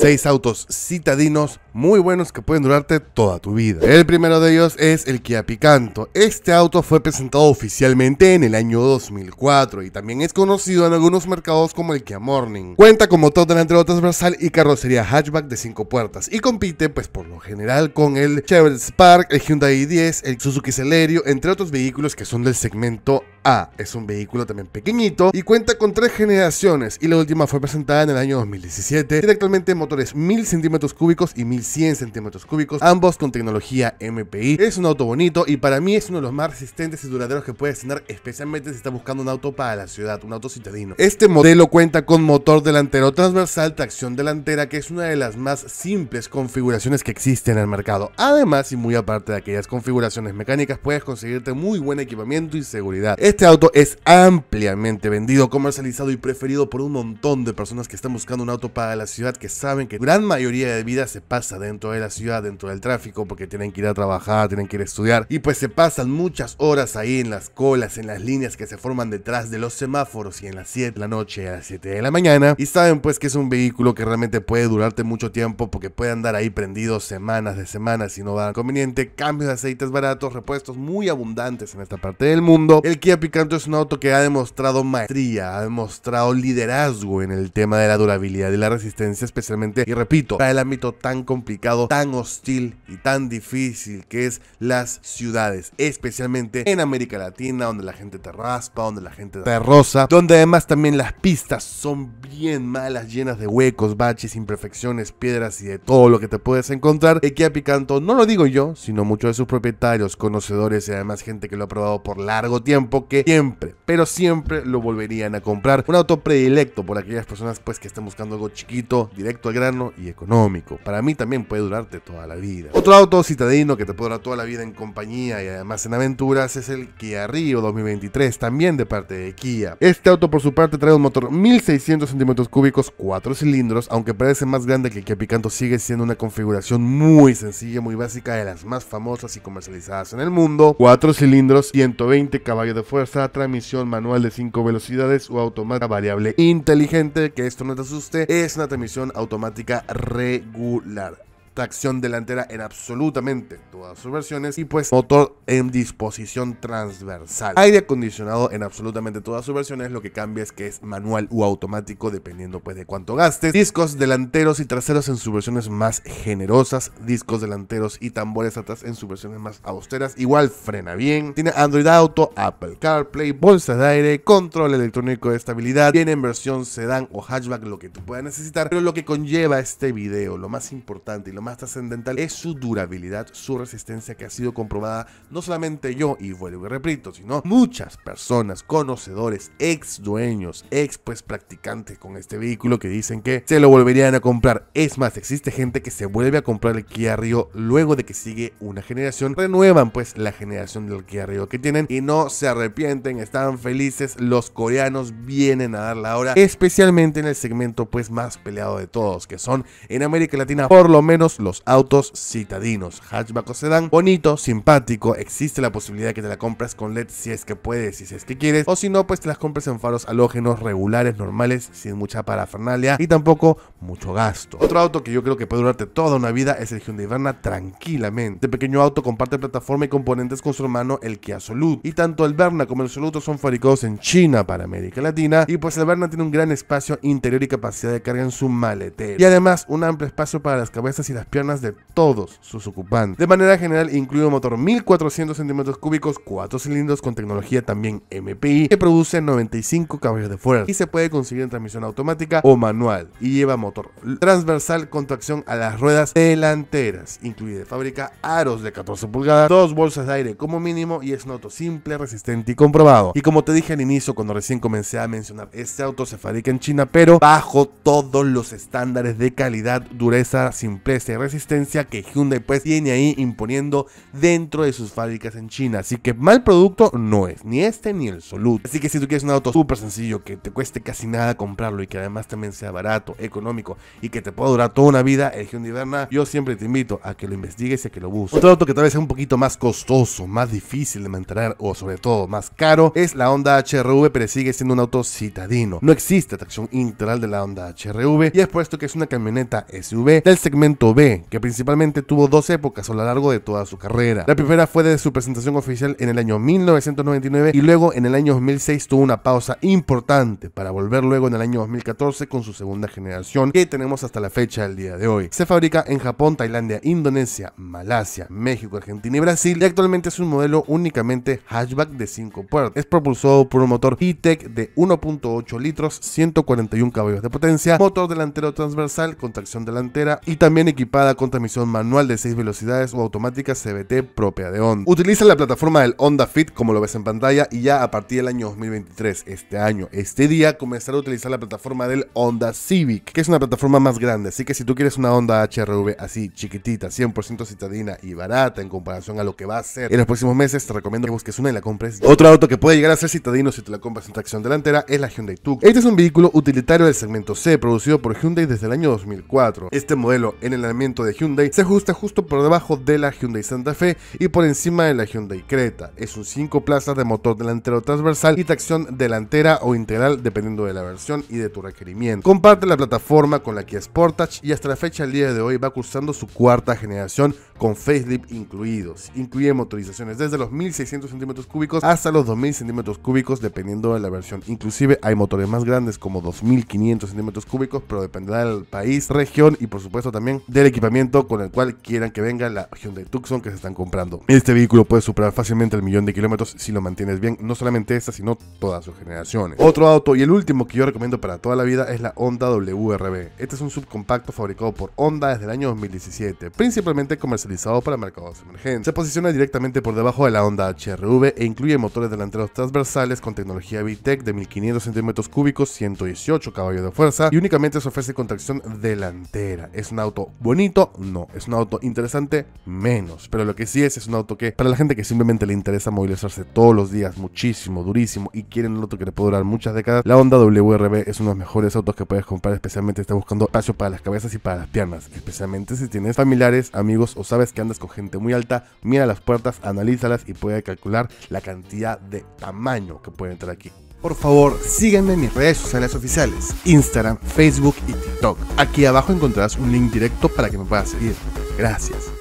Seis autos citadinos muy buenos que pueden durarte toda tu vida. El primero de ellos es el Kia Picanto. Este auto fue presentado oficialmente en el año 2004 y también es conocido en algunos mercados como el Kia Morning. Cuenta con de todo delantero transversal y carrocería hatchback de 5 puertas y compite pues por lo general con el Chevrolet Spark, el Hyundai i10, el Suzuki Celerio, entre otros vehículos que son del segmento A es un vehículo también pequeñito y cuenta con tres generaciones y la última fue presentada en el año 2017. Tiene actualmente motores 1000 centímetros cúbicos y 1000 100 centímetros cúbicos, ambos con tecnología MPI. Es un auto bonito y para mí es uno de los más resistentes y duraderos que puedes tener, especialmente si estás buscando un auto para la ciudad, un auto citadino. Este modelo cuenta con motor delantero transversal, tracción delantera, que es una de las más simples configuraciones que existen en el mercado. Además, y muy aparte de aquellas configuraciones mecánicas, puedes conseguirte muy buen equipamiento y seguridad. Este auto es ampliamente vendido, comercializado y preferido por un montón de personas que están buscando un auto para la ciudad que saben que gran mayoría de vida se pasa dentro de la ciudad, dentro del tráfico, porque tienen que ir a trabajar, tienen que ir a estudiar. Y pues se pasan muchas horas ahí en las colas, en las líneas que se forman detrás de los semáforos y en las 7 de la noche, a las 7 de la mañana. Y saben pues que es un vehículo que realmente puede durarte mucho tiempo porque puede andar ahí prendido semanas de semanas si no va conveniente. Cambios de aceites baratos, repuestos muy abundantes en esta parte del mundo. El Kia Picanto es un auto que ha demostrado maestría, ha demostrado liderazgo en el tema de la durabilidad y la resistencia especialmente, y repito, para el ámbito tan complicado complicado, tan hostil y tan difícil que es las ciudades, especialmente en América Latina, donde la gente te raspa, donde la gente te rosa, donde además también las pistas son bien malas, llenas de huecos, baches, imperfecciones, piedras y de todo lo que te puedes encontrar. Equia Picanto, no lo digo yo, sino muchos de sus propietarios, conocedores y además gente que lo ha probado por largo tiempo, que siempre, pero siempre lo volverían a comprar. Un auto predilecto por aquellas personas pues que están buscando algo chiquito, directo al grano y económico. Para mí también también puede durarte toda la vida. Otro auto citadino que te puede durar toda la vida en compañía y además en aventuras es el Kia Rio 2023, también de parte de Kia. Este auto por su parte trae un motor 1600 centímetros cúbicos, 4 cilindros, aunque parece más grande que el Kia Picanto, sigue siendo una configuración muy sencilla, muy básica, de las más famosas y comercializadas en el mundo. 4 cilindros, 120 caballos de fuerza, transmisión manual de 5 velocidades o automática variable inteligente, que esto no te asuste, es una transmisión automática regular tracción delantera en absolutamente todas sus versiones y pues motor en disposición transversal. Aire acondicionado en absolutamente todas sus versiones, lo que cambia es que es manual u automático dependiendo pues de cuánto gastes. Discos delanteros y traseros en sus versiones más generosas, discos delanteros y tambores atrás en sus versiones más austeras, igual frena bien. Tiene Android Auto, Apple CarPlay, bolsa de aire, control electrónico de estabilidad, viene en versión sedán o hatchback lo que tú puedas necesitar, pero lo que conlleva este video, lo más importante y lo más más trascendental es su durabilidad, su resistencia que ha sido comprobada no solamente yo, y vuelvo y repito, sino muchas personas, conocedores, ex dueños, ex pues practicantes con este vehículo que dicen que se lo volverían a comprar. Es más, existe gente que se vuelve a comprar el Kia Rio luego de que sigue una generación, renuevan pues la generación del Kia Rio que tienen y no se arrepienten, están felices, los coreanos vienen a dar la hora, especialmente en el segmento pues más peleado de todos, que son en América Latina por lo menos los autos citadinos, hatchback o sedán. Bonito, simpático, existe la posibilidad de que te la compras con LED si es que puedes, si es que quieres, o si no, pues te las compres en faros halógenos regulares, normales, sin mucha parafernalia y tampoco mucho gasto. Otro auto que yo creo que puede durarte toda una vida es el Hyundai Verna tranquilamente. Este pequeño auto comparte plataforma y componentes con su hermano el Kia Solute, y tanto el Verna como el Soluto son fabricados en China para América Latina, y pues el Verna tiene un gran espacio interior y capacidad de carga en su maletero. Y además un amplio espacio para las cabezas y las piernas de todos sus ocupantes. De manera general, incluye un motor 1400 centímetros cúbicos, 4 cilindros con tecnología también MPI, que produce 95 caballos de fuerza y se puede conseguir en transmisión automática o manual. Y lleva motor transversal con tracción a las ruedas delanteras. Incluye de fábrica aros de 14 pulgadas, dos bolsas de aire como mínimo y es un auto simple, resistente y comprobado. Y como te dije al inicio, cuando recién comencé a mencionar, este auto se fabrica en China, pero bajo todos los estándares de calidad, dureza, simpleza este, resistencia que Hyundai pues tiene ahí imponiendo dentro de sus fábricas en China. Así que mal producto no es, ni este ni el Solut. Así que si tú quieres un auto súper sencillo, que te cueste casi nada comprarlo y que además también sea barato, económico y que te pueda durar toda una vida, el Hyundai Verna, yo siempre te invito a que lo investigues y a que lo busques. Otro auto que tal vez sea un poquito más costoso, más difícil de mantener o sobre todo más caro es la Honda HRV, pero sigue siendo un auto citadino. No existe tracción integral de la Honda HRV y es puesto que es una camioneta SUV del segmento que principalmente tuvo dos épocas a lo largo de toda su carrera. La primera fue de su presentación oficial en el año 1999 y luego en el año 2006 tuvo una pausa importante para volver luego en el año 2014 con su segunda generación que tenemos hasta la fecha del día de hoy. Se fabrica en Japón, Tailandia, Indonesia, Malasia, México, Argentina y Brasil y actualmente es un modelo únicamente hatchback de 5 puertas. Es propulsado por un motor E-Tech de 1.8 litros, 141 caballos de potencia, motor delantero transversal con tracción delantera y también equipo equipada con transmisión manual de 6 velocidades o automática CBT propia de Honda. Utiliza la plataforma del Honda Fit como lo ves en pantalla y ya a partir del año 2023, este año, este día, comenzará a utilizar la plataforma del Honda Civic, que es una plataforma más grande, así que si tú quieres una Honda HRV así chiquitita, 100% citadina y barata en comparación a lo que va a ser en los próximos meses, te recomiendo que busques una y la compres. Otro auto que puede llegar a ser citadino si te la compras en tracción delantera es la Hyundai Tucson. Este es un vehículo utilitario del segmento C, producido por Hyundai desde el año 2004. Este modelo en el de Hyundai se ajusta justo por debajo de la Hyundai Santa Fe y por encima de la Hyundai Creta. Es un 5 plazas de motor delantero transversal y tracción delantera o integral dependiendo de la versión y de tu requerimiento. Comparte la plataforma con la Kia Sportage y hasta la fecha el día de hoy va cursando su cuarta generación con facelift incluidos. Incluye motorizaciones desde los 1600 centímetros cúbicos hasta los 2000 centímetros cúbicos dependiendo de la versión. Inclusive hay motores más grandes como 2500 centímetros cúbicos, pero dependerá del país, región y por supuesto también del equipamiento con el cual quieran que venga la de Tucson que se están comprando. Este vehículo puede superar fácilmente el millón de kilómetros si lo mantienes bien, no solamente esta, sino todas sus generaciones. Otro auto y el último que yo recomiendo para toda la vida es la Honda WRB. Este es un subcompacto fabricado por Honda desde el año 2017, principalmente comercial para mercados emergentes. Se posiciona directamente por debajo de la Honda HRV e incluye motores delanteros transversales con tecnología VTEC de 1500 centímetros cúbicos, 118 caballos de fuerza y únicamente se ofrece con tracción delantera. Es un auto bonito, no. Es un auto interesante, menos. Pero lo que sí es, es un auto que para la gente que simplemente le interesa movilizarse todos los días muchísimo, durísimo y quieren un auto que le pueda durar muchas décadas, la Honda WRB es uno de los mejores autos que puedes comprar, especialmente si estás buscando espacio para las cabezas y para las piernas, especialmente si tienes familiares, amigos o sabes vez que andas con gente muy alta, mira las puertas, analízalas y puede calcular la cantidad de tamaño que puede entrar aquí. Por favor, sígueme en mis redes sociales oficiales, Instagram, Facebook y TikTok. Aquí abajo encontrarás un link directo para que me puedas seguir. Gracias.